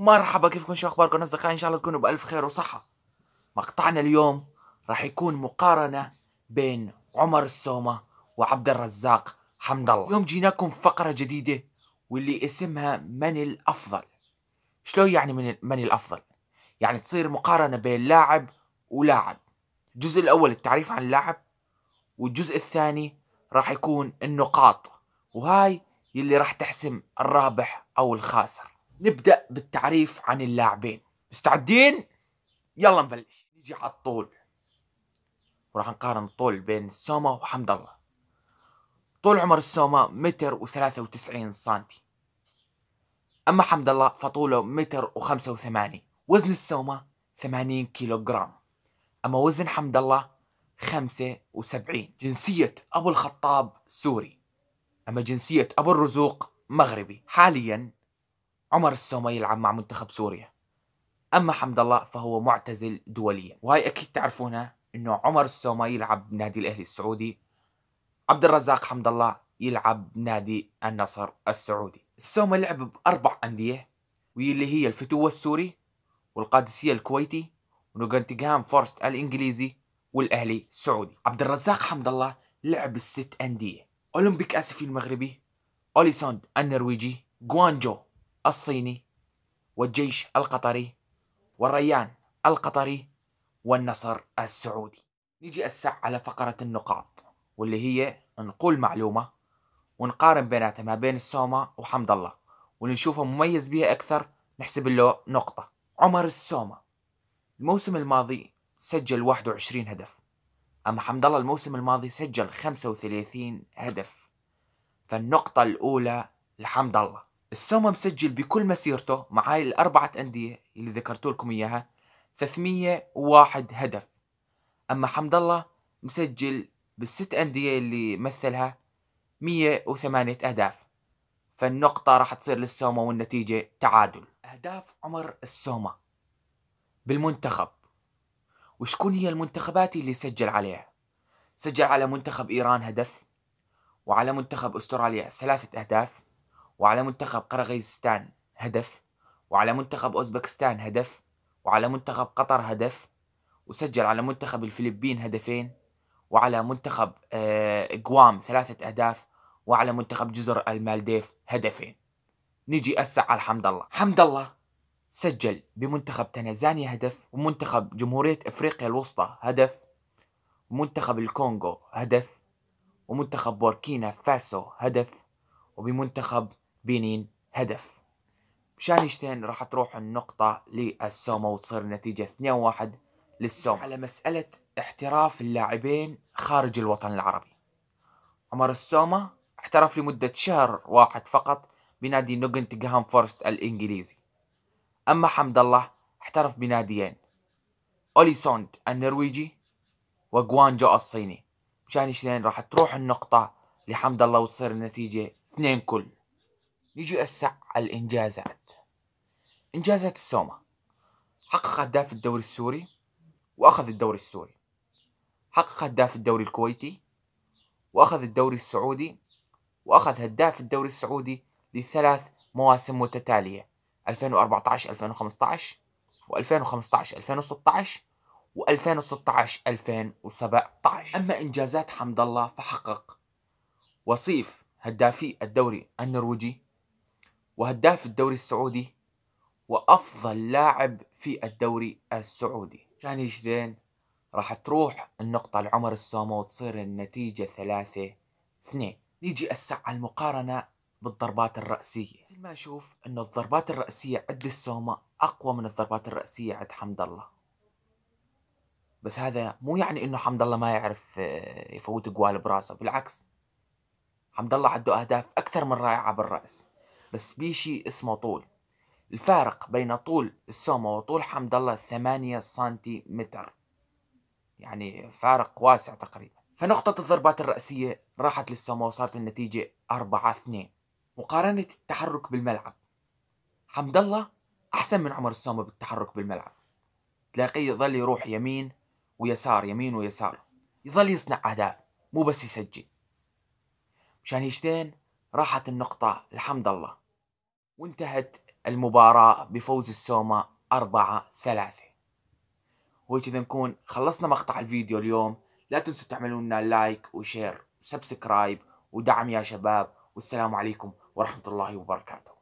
مرحبا كيفكم شو اخباركم اصدقائي ان شاء الله تكونوا بالف خير وصحه مقطعنا اليوم راح يكون مقارنه بين عمر السومه وعبد الرزاق حمد الله اليوم جيناكم فقره جديده واللي اسمها من الافضل شلون يعني من من الافضل يعني تصير مقارنه بين لاعب ولاعب الجزء الاول التعريف عن اللاعب والجزء الثاني راح يكون النقاط وهاي اللي راح تحسم الرابح او الخاسر نبدأ بالتعريف عن اللاعبين مستعدين؟ يلا نبلش نيجي على الطول وراح نقارن الطول بين سوما وحمد الله طول عمر السوما متر وثلاثة وتسعين سنتي أما حمد الله فطوله متر وخمسة وثمانين وزن السوما ثمانين كيلوغرام أما وزن حمد الله خمسة وسبعين جنسية أبو الخطاب سوري أما جنسية أبو الرزوق مغربي حاليا عمر السومة يلعب مع منتخب سوريا أما حمد الله فهو معتزل دوليا وهي أكيد تعرفونها أنه عمر السومة يلعب بنادي الأهلي السعودي عبد الرزاق حمد الله يلعب بنادي النصر السعودي السومة لعب بأربع أندية واللي هي الفتوة السوري والقادسية الكويتي ونوغنتيغهام فورست الإنجليزي والأهلي السعودي عبد الرزاق حمد الله لعب الست أندية أولمبيك آسفي المغربي أوليسوند النرويجي جوانجو الصيني والجيش القطري والريان القطري والنصر السعودي نيجي الساعة على فقرة النقاط واللي هي نقول معلومة ونقارن بيناتها ما بين السومة وحمد الله ونشوفه مميز بها أكثر نحسب له نقطة عمر السومة الموسم الماضي سجل 21 هدف أما حمد الله الموسم الماضي سجل 35 هدف فالنقطة الأولى لحمد الله السومة مسجل بكل مسيرته مع هاي الأربعة أندية اللي ذكرت لكم إياها 301 هدف أما حمد الله مسجل بالست أندية اللي مثلها 108 أهداف فالنقطة راح تصير للسومة والنتيجة تعادل أهداف عمر السومة بالمنتخب وشكون هي المنتخبات اللي سجل عليها سجل على منتخب إيران هدف وعلى منتخب أستراليا ثلاثة أهداف وعلى منتخب قرغيزستان هدف وعلى منتخب أوزبكستان هدف وعلى منتخب قطر هدف وسجل على منتخب الفلبين هدفين وعلى منتخب جوام آه، ثلاثة أهداف وعلى منتخب جزر المالديف هدفين نجي أسع على حمد الله حمد الله سجل بمنتخب تنزانيا هدف ومنتخب جمهورية إفريقيا الوسطى هدف ومنتخب الكونغو هدف ومنتخب بوركينا فاسو هدف وبمنتخب بنين هدف بشانشتين راح تروح النقطة للسومة وتصير نتيجة 2-1 للسومة على مسألة احتراف اللاعبين خارج الوطن العربي عمر السومة احترف لمدة شهر واحد فقط بنادي نوغنتغهام فورست الإنجليزي أما حمد الله احترف بناديين أولي سوند النرويجي وغوانجو الصيني مشان اثنين راح تروح النقطة لحمد الله وتصير النتيجة اثنين كل نجي أسع الإنجازات إنجازات السومة حقق أهداف الدوري السوري وأخذ الدوري السوري حقق هداف الدوري الكويتي وأخذ الدوري السعودي وأخذ هداف الدوري السعودي لثلاث مواسم متتالية 2014 2015 و2015 2016 و2016 2017 أما إنجازات حمد الله فحقق وصيف هدافي الدوري النرويجي وهداف الدوري السعودي وافضل لاعب في الدوري السعودي كان جدين راح تروح النقطة لعمر السومة وتصير النتيجة ثلاثة اثنين نيجي الساعة على المقارنة بالضربات الرأسية مثل ما نشوف أن الضربات الرأسية عند السومة أقوى من الضربات الرأسية عند حمد الله بس هذا مو يعني أنه حمد الله ما يعرف آه، يفوت قوال براسه بالعكس حمد الله عنده أهداف أكثر من رائعة بالرأس بس بسبيشي اسمه طول الفارق بين طول السومة وطول حمد الله ثمانية سنتيمتر يعني فارق واسع تقريبا فنقطة الضربات الرأسية راحت للسومة وصارت النتيجة أربعة اثنين مقارنة التحرك بالملعب حمد الله أحسن من عمر السومة بالتحرك بالملعب تلاقيه يظل يروح يمين ويسار يمين ويسار يظل يصنع أهداف مو بس يسجل مشان هيشتين راحت النقطة لحمد الله وانتهت المباراة بفوز السوما أربعة ثلاثة وهيك نكون خلصنا مقطع الفيديو اليوم لا تنسوا تعملوا لنا لايك وشير وسبسكرايب ودعم يا شباب والسلام عليكم ورحمة الله وبركاته